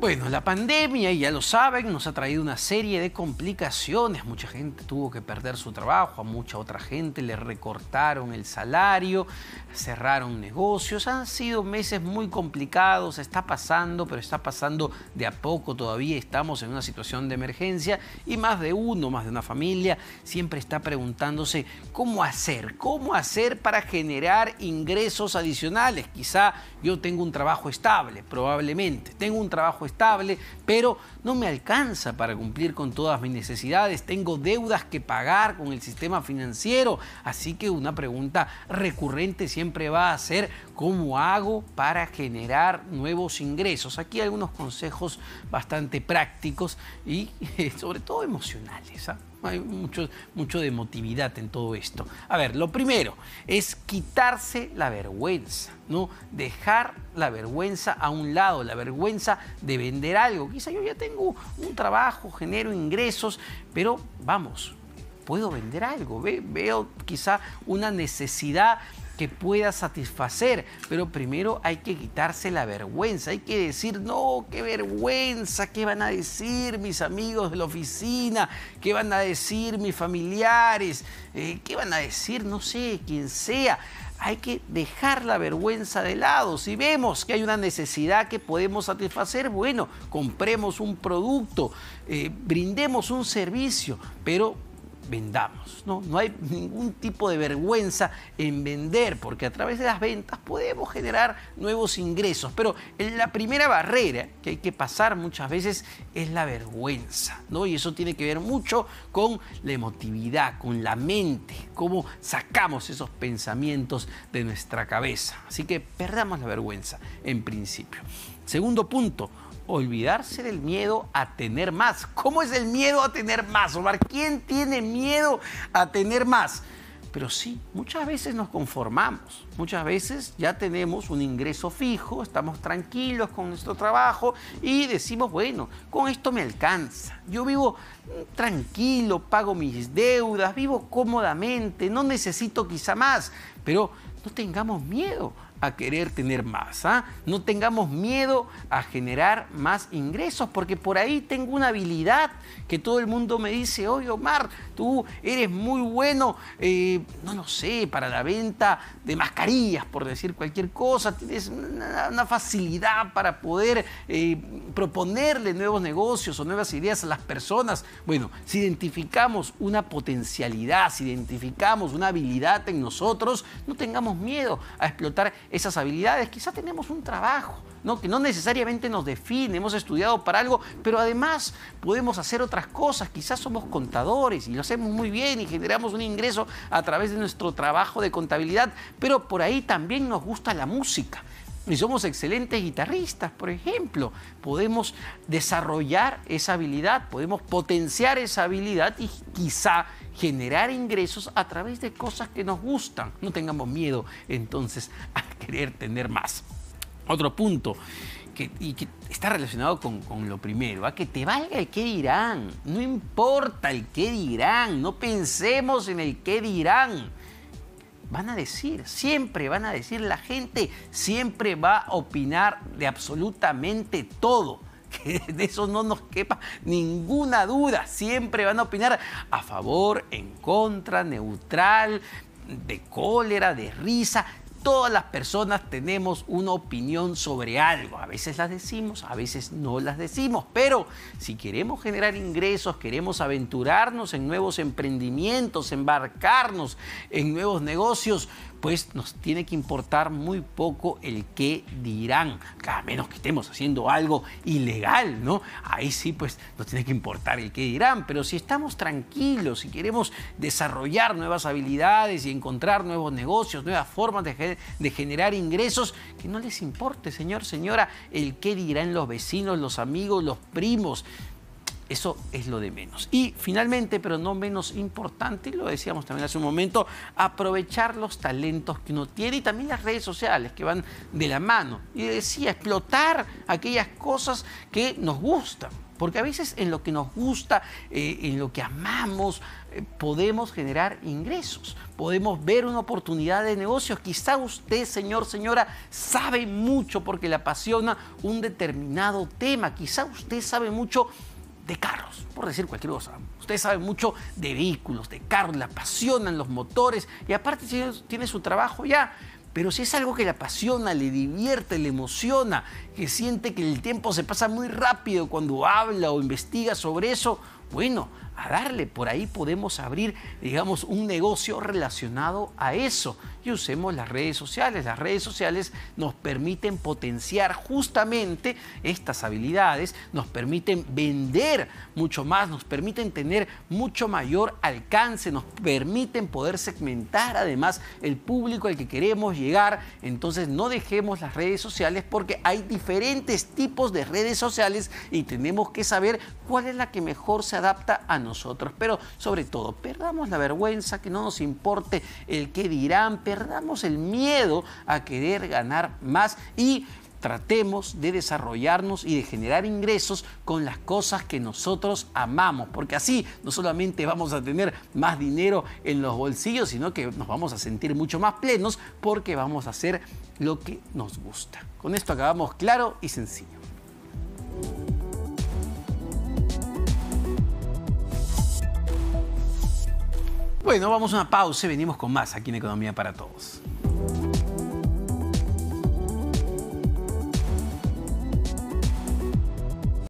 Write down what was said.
Bueno, la pandemia, ya lo saben, nos ha traído una serie de complicaciones. Mucha gente tuvo que perder su trabajo, a mucha otra gente le recortaron el salario, cerraron negocios. Han sido meses muy complicados, está pasando, pero está pasando de a poco todavía. Estamos en una situación de emergencia y más de uno, más de una familia, siempre está preguntándose cómo hacer, cómo hacer para generar ingresos adicionales. Quizá yo tengo un trabajo estable, probablemente. Tengo un trabajo estable, pero no me alcanza para cumplir con todas mis necesidades, tengo deudas que pagar con el sistema financiero, así que una pregunta recurrente siempre va a ser ¿cómo hago para generar nuevos ingresos? Aquí algunos consejos bastante prácticos y sobre todo emocionales. ¿ah? Hay mucho, mucho de emotividad en todo esto. A ver, lo primero es quitarse la vergüenza, ¿no? Dejar la vergüenza a un lado, la vergüenza de vender algo. Quizá yo ya tengo un trabajo, genero ingresos, pero vamos, puedo vender algo. veo quizá una necesidad que pueda satisfacer, pero primero hay que quitarse la vergüenza, hay que decir, no, qué vergüenza, qué van a decir mis amigos de la oficina, qué van a decir mis familiares, eh, qué van a decir, no sé, quién sea hay que dejar la vergüenza de lado. Si vemos que hay una necesidad que podemos satisfacer, bueno, compremos un producto, eh, brindemos un servicio, pero vendamos. ¿no? no hay ningún tipo de vergüenza en vender, porque a través de las ventas podemos generar nuevos ingresos. Pero la primera barrera que hay que pasar muchas veces es la vergüenza, ¿no? Y eso tiene que ver mucho con la emotividad, con la mente, cómo sacamos esos pensamientos de nuestra cabeza. Así que perdamos la vergüenza en principio. Segundo punto, olvidarse del miedo a tener más. ¿Cómo es el miedo a tener más, Omar? ¿Quién tiene miedo? miedo a tener más. Pero sí, muchas veces nos conformamos, muchas veces ya tenemos un ingreso fijo, estamos tranquilos con nuestro trabajo y decimos, bueno, con esto me alcanza, yo vivo tranquilo, pago mis deudas, vivo cómodamente, no necesito quizá más, pero no tengamos miedo a querer tener más. ¿ah? No tengamos miedo a generar más ingresos, porque por ahí tengo una habilidad que todo el mundo me dice, oye Omar, tú eres muy bueno, eh, no lo sé, para la venta de mascarillas, por decir cualquier cosa, tienes una, facilidad para poder eh, proponerle nuevos negocios o nuevas ideas a las personas. Bueno, si identificamos una potencialidad, si identificamos una habilidad en nosotros, no tengamos miedo a explotar esas habilidades. Quizá tenemos un trabajo, ¿no? que no necesariamente nos define, hemos estudiado para algo, pero además podemos hacer otras cosas. Quizás somos contadores y lo hacemos muy bien y generamos un ingreso a través de nuestro trabajo de contabilidad, pero por ahí también nos gusta la música. Y somos excelentes guitarristas, por ejemplo. Podemos desarrollar esa habilidad, podemos potenciar esa habilidad y quizá generar ingresos a través de cosas que nos gustan. No tengamos miedo entonces a querer tener más. Otro punto, que, está relacionado con, con lo primero, a ¿ah? que te valga el qué dirán, no importa el qué dirán, no pensemos en el qué dirán. Van a decir, siempre van a decir, la gente siempre va a opinar de absolutamente todo. que de eso no nos quepa ninguna duda. Siempre van a opinar a favor, en contra, neutral, de cólera, de risa. Todas las personas tenemos una opinión sobre algo. A veces las decimos, a veces no las decimos. Pero si queremos generar ingresos, queremos aventurarnos en nuevos emprendimientos, embarcarnos en nuevos negocios, pues nos tiene que importar muy poco el qué dirán, a menos que estemos haciendo algo ilegal, ¿no? Ahí sí, pues nos tiene que importar el qué dirán, pero si estamos tranquilos, si queremos desarrollar nuevas habilidades y encontrar nuevos negocios, nuevas formas de, de generar ingresos, que no les importe, señor, señora, el qué dirán los vecinos, los amigos, los primos, eso es lo de menos. Y finalmente, pero no menos importante, lo decíamos también hace un momento, aprovechar los talentos que uno tiene y también las redes sociales que van de la mano. Y decía, explotar aquellas cosas que nos gustan. Porque a veces en lo que nos gusta, eh, en lo que amamos, eh, podemos generar ingresos, podemos ver una oportunidad de negocios. Quizá usted, señor, señora, sabe mucho porque le apasiona un determinado tema. Quizá usted sabe mucho de carros, por decir cualquier cosa. Ustedes saben mucho de vehículos, de carros, le apasionan los motores y aparte tiene su trabajo ya. Pero si es algo que le apasiona, le divierte, le emociona, que siente que el tiempo se pasa muy rápido cuando habla o investiga sobre eso, bueno, a darle, por ahí podemos abrir, digamos, un negocio relacionado a eso. Y usemos las redes sociales. Las redes sociales nos permiten potenciar justamente estas habilidades, nos permiten vender mucho más, nos permiten tener mucho mayor alcance, nos permiten poder segmentar además el público al que queremos llegar. Entonces no dejemos las redes sociales porque hay diferentes tipos de redes sociales y tenemos que saber cuál es la que mejor se adapta a nosotros. Pero sobre todo, perdamos la vergüenza, que no nos importe el que dirán, perdamos el miedo a querer ganar más y tratemos de desarrollarnos y de generar ingresos con las cosas que nosotros amamos, porque así no solamente vamos a tener más dinero en los bolsillos, sino que nos vamos a sentir mucho más plenos porque vamos a hacer lo que nos gusta. Con esto acabamos claro y sencillo. Bueno, vamos a una pausa y venimos con más aquí en Economía para Todos.